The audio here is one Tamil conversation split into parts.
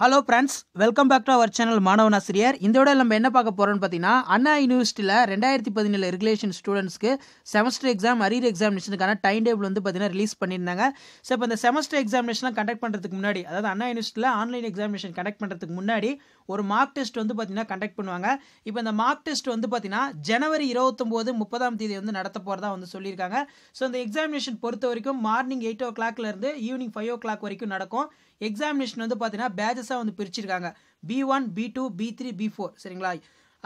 hello friends welcome back to our channel மாணவன் ஆசிரியர் இந்த விட நம்ம என்ன பார்க்க போகிறோம்னு பார்த்தீங்கன்னா அண்ணா யூனிவர்சிட்டியில் ரெண்டாயிரத்தி பதினேழு ரெகுலேஷன் ஸ்டூடெண்ட்ஸ்க்கு செமஸ்டர் எக்ஸாம் அரியர் எக்ஸாமினேஷனுக்கான டைம் டேபிள் வந்து பார்த்தீங்கன்னா ரிலீஸ் பண்ணியிருந்தாங்க ஸோ இப்போ இந்த செமஸ்டர் எக்ஸாமினேஷன்லாம் கண்டக்ட் பண்ணுறதுக்கு முன்னாடி அதாவது அண்ணா யூனிவர்சிட்டியில் ஆன்லைன் எக்ஸாமினேஷன் கண்டக்ட் பண்ணுறதுக்கு முன்னாடி ஒரு மார்க் டெஸ்ட் வந்து பார்த்தீங்கன்னா கண்டக்ட் பண்ணுவாங்க இப்போ இந்த மார்க் டெஸ்ட் வந்து பார்த்தீங்கன்னா ஜனவரி இருபத்தொம்போது முப்பதாம் தேதி வந்து நடத்த போகிறதா வந்து சொல்லியிருக்காங்க ஸோ இந்த எக்ஸாமினேஷன் பொறுத்த வரைக்கும் மார்னிங் எயிட் ஓ கிளாக்லேருந்து ஈவினிங் ஃபைவ் ஓ கிளாக் வரைக்கும் நடக்கும் எக்ஸாமினேஷன் வந்து பார்த்தீங்கன்னா பேஜஸ் பெருசாக வந்து பிரிச்சிருக்காங்க P one P two P three P four சரிங்களா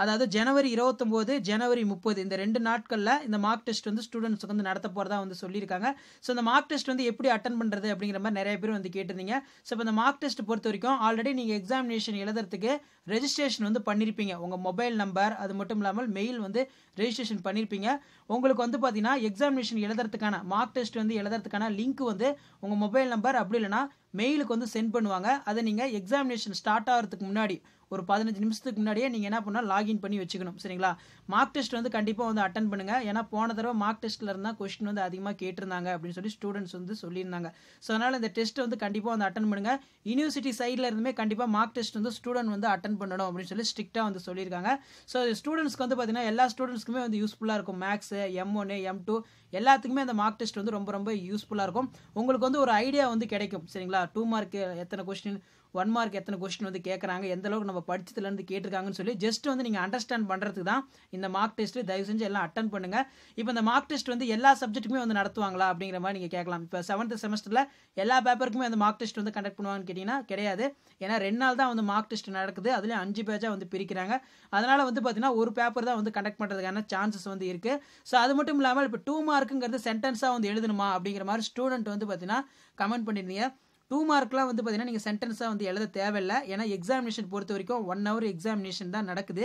அதாவது ஜனவரி இருபத்தொம்போது ஜனவரி முப்பது இந்த ரெண்டு நாட்களில் இந்த மார்க் டெஸ்ட் வந்து ஸ்டூடெண்ட்ஸுக்கு வந்து நடத்த போகிறதா வந்து சொல்லியிருக்காங்க ஸோ இந்த மார்க் டெஸ்ட் வந்து எப்படி அட்டன் பண்ணுறது அப்படிங்கிற மாதிரி நிறைய பேர் வந்து கேட்டிருந்தீங்க ஸோ இப்போ இந்த மார்க் டெஸ்ட் பொறுத்த வரைக்கும் ஆல்ரெடி நீங்கள் எக்ஸாமினேஷன் எழுதுறதுக்கு ரெஜிஸ்ட்ரேஷன் வந்து பண்ணியிருப்பீங்க உங்கள் மொபைல் நம்பர் அது மட்டும் இல்லாமல் மெயில் வந்து ரெஜிஸ்ட்ரேஷன் பண்ணியிருப்பீங்க உங்களுக்கு வந்து பார்த்தீங்கன்னா எக்ஸாமினேஷன் எழுதுறதுக்கான மார்க் டெஸ்ட் வந்து எழுதுறதுக்கான லிங்க் வந்து உங்கள் மொபைல் நம்பர் அப்படி இல்லைனா மெயிலுக்கு வந்து சென்ட் பண்ணுவாங்க அதை நீங்கள் எக்ஸாமினேஷன் ஸ்டார்ட் ஆகிறதுக்கு முன்னாடி ஒரு பதினஞ்சு நிமிஷத்துக்கு முன்னாடியே நீங்கள் என்ன பண்ணால் லாகின் பண்ணி வச்சுக்கணும் சரிங்களா மார்க் டெஸ்ட் வந்து கண்டிப்பாக வந்து அட்டன் பண்ணுங்கள் ஏன்னா போன தடவை மார்க் டெஸ்ட்டில் இருந்தால் கொஸ்டின் வந்து அதிகமாக கேட்டிருந்தாங்க அப்படின்னு சொல்லி ஸ்டூடெண்ட்ஸ் வந்து சொல்லியிருந்தாங்க ஸோ அதனால் இந்த டெஸ்ட்டை வந்து கண்டிப்பாக வந்து அட்டன் பண்ணுங்கள் யூனிவர்சிட்டி சைடில் இருந்துமே கண்டிப்பாக மார்க் டெஸ்ட் வந்து ஸ்டூடெண்ட் வந்து அட்டன் பண்ணணும் அப்படின்னு சொல்லி ஸ்ட்ரிக்டாக வந்து சொல்லியிருக்காங்க ஸோ ஸ்டூடெண்ட்ஸ்க்கு வந்து பார்த்தீங்கன்னா எல்லா ஸ்டூடெண்ட்ஸ்க்குமே வந்து யூஸ்ஃபுல்லாக இருக்கும் மேக்ஸு எம் ஒன்று எம் டூ எல்லாத்துக்குமே அந்த மார்க் டெஸ்ட் வந்து ரொம்ப ரொம்ப யூஸ்ஃபுல்லாக இருக்கும் உங்களுக்கு வந்து ஒரு ஐடியா வந்து கிடைக்கும் சரிங்களா டூ மார்க் எத்தனை கொஸ்டின் ஒன் மார்க் எத்தனை கொஸ்டின் வந்து கேட்குறாங்க எந்த அளவுக்கு நம்ம படிச்சதுலேருந்து கேட்டிருக்காங்கன்னு சொல்லி ஜஸ்ட் வந்து நீங்கள் அண்டர்ஸ்டாண்ட் பண்ணுறதுக்கு தான் இந்த மார்க் டெஸ்ட்டு தயவு செஞ்சு எல்லாம் அட்டன் பண்ணுங்கள் இப்போ இந்த மார்க் டெஸ்ட் வந்து எல்லா சப்ஜெக்ட்டுக்குமே வந்து நடத்துவாங்களா அப்படிங்கிற மாதிரி நீங்கள் கேட்கலாம் இப்போ செவன்த் செமஸ்டரில் எல்லா பேப்பருக்குமே அந்த மார்க் டெஸ்ட் வந்து கண்டக்ட் பண்ணுவாங்கன்னு கேட்டிங்கன்னா கிடையாது ஏன்னா ரெண்டு நாள் தான் வந்து மார்க் டெஸ்ட் நடக்குது அதுலேயும் அஞ்சு பேஜாக வந்து பிரிக்கிறாங்க அதனால் வந்து பார்த்தீங்கன்னா ஒரு பேப்பர் தான் வந்து கண்டக்ட் பண்ணுறதுக்கான சான்சஸ் வந்து இருக்குது ஸோ அது மட்டும் இல்லாமல் இப்போ டூ மார்க்குங்கிறது சென்டென்ஸாக வந்து எழுதணுமா அப்படிங்கிற மாதிரி ஸ்டூடெண்ட் வந்து பார்த்தீங்கன்னா கமெண்ட் பண்ணியிருந்தீங்க டூ மார்க்லாம் வந்து பார்த்தீங்கன்னா நீங்கள் சென்டென்ஸாக வந்து எழுத தேவையில்லை ஏன்னா எக்ஸாமினேஷன் பொறுத்த வரைக்கும் ஒன் ஹவர் எக்ஸாமினேஷன் தான் நடக்குது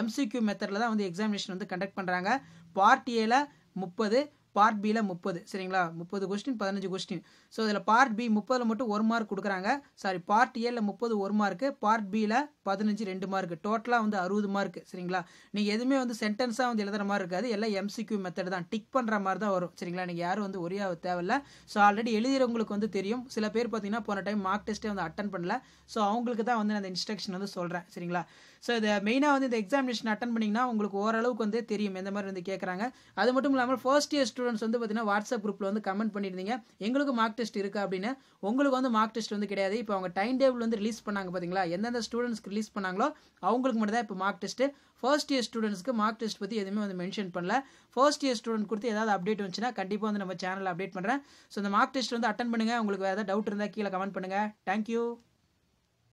எம்சிக்யூ மெத்தடில் தான் வந்து எக்ஸாமினேஷன் வந்து கண்டக்ட் பண்ணுறாங்க பார்ட் ஏல முப்பது பார்ட் பியில் முப்பது சரிங்களா முப்பது கொஸ்டின் பதினஞ்சு கொஸ்டின் ஸோ இதில் பார்ட் பி முப்பதில் மட்டும் ஒரு மார்க் கொடுக்குறாங்க சாரி பார்ட் ஏல முப்பது ஒரு மார்க்கு பார்ட் பியில் பதினஞ்சு ரெண்டு மார்க் டோட்டலாக வந்து அறுபது மார்க் சரிங்களா நீங்கள் எதுவுமே வந்து சென்டென்ஸாக வந்து எழுதுற மாதிரி இருக்காது எல்லாம் எம்சிக்யூ மெத்தட் தான் டிக் பண்ணுற மாதிரி தான் வரும் சரிங்களா நீங்கள் யாரும் வந்து ஒரே தேவையில்ல ஸோ ஆல்ரெடி எழுதுகிறவங்களுக்கு வந்து தெரியும் சில பேர் பார்த்தீங்கன்னா போன டைம் மார்க் டெஸ்ட்டே வந்து அட்டன் பண்ணல ஸோ அவங்களுக்கு தான் வந்து நான் அந்த இன்ஸ்ட்ரக்ஷன் வந்து சொல்கிறேன் சரிங்களா ஸோ இதை மெயினாக வந்து இந்த எக்ஸாமினேஷன் அட்டன் பண்ணிங்கன்னா உங்களுக்கு ஓரளவுக்கு வந்து தெரியும் எந்த மாதிரி வந்து கேட்குறாங்க அது மட்டும் இல்லாமல் ஃபர்ஸ்ட் இயர் ஸ்டூடெண்ட் ஸ்டூடெண்ட்ஸ் வந்து பார்த்தீங்கன்னா வாட்ஸ்அப் குரூப்பில் வந்து கமெண்ட் பண்ணியிருந்தீங்க எங்களுக்கு மார்க் டெஸ்ட் இருக்கா அப்படின்னு உங்களுக்கு வந்து மார்க் டெஸ்ட் வந்து கிடையாது இப்போ அவங்க டைம் டேபிள் வந்து ரிலீஸ் பண்ணாங்க பார்த்தீங்களா எந்தெந்த ஸ்டூடெண்ட்ஸ்க்கு ரிலீஸ் பண்ணாங்களோ அவங்களுக்கு மட்டும் தான் இப்போ மார்க் டெஸ்ட்டு ஃபர்ஸ்ட் இயர் ஸ்டூடெண்ட்ஸ்க்கு மார்க் டெஸ்ட் பற்றி எதுவுமே வந்து மென்ஷன் பண்ணல ஃபர்ஸ்ட் இயர் ஸ்டூடெண்ட் கொடுத்து ஏதாவது அப்டேட் வந்துச்சுன்னா கண்டிப்பாக வந்து நம்ம சேனலில் அப்டேட் பண்ணுறேன் ஸோ இந்த மார்க் டெஸ்ட் வந்து அட்டன் பண்ணுங்கள் உங்களுக்கு வேறு ஏதாவது டவுட் இருந்தால் கீழே கமெண்ட் பண்ணுங்கள் தேங்க்யூ